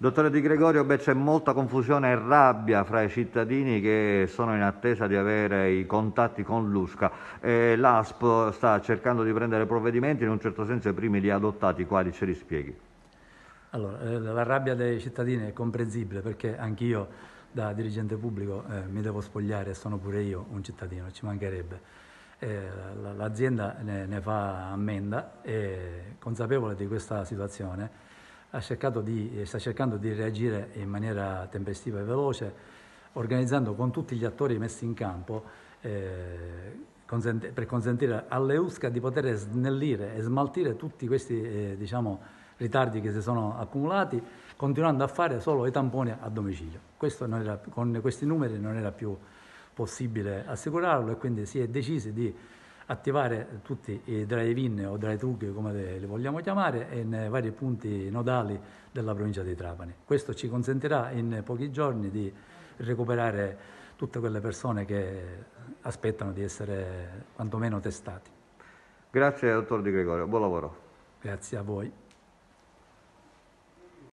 Dottore Di Gregorio, beh, c'è molta confusione e rabbia fra i cittadini che sono in attesa di avere i contatti con l'USCA. Eh, L'ASP sta cercando di prendere provvedimenti, in un certo senso i primi li ha adottati, quali ce li spieghi? Allora, eh, la rabbia dei cittadini è comprensibile perché anch'io da dirigente pubblico eh, mi devo spogliare, sono pure io un cittadino, ci mancherebbe. Eh, l'azienda ne, ne fa ammenda e consapevole di questa situazione di, eh, sta cercando di reagire in maniera tempestiva e veloce, organizzando con tutti gli attori messi in campo eh, per consentire all'EUSCA di poter snellire e smaltire tutti questi eh, diciamo, ritardi che si sono accumulati, continuando a fare solo i tamponi a domicilio. Era, con questi numeri non era più possibile assicurarlo e quindi si è decisi di attivare tutti i drive-in o drive-thru, come li vogliamo chiamare, nei vari punti nodali della provincia di Trapani. Questo ci consentirà in pochi giorni di recuperare tutte quelle persone che aspettano di essere quantomeno testati. Grazie dottor Di Gregorio, buon lavoro. Grazie a voi.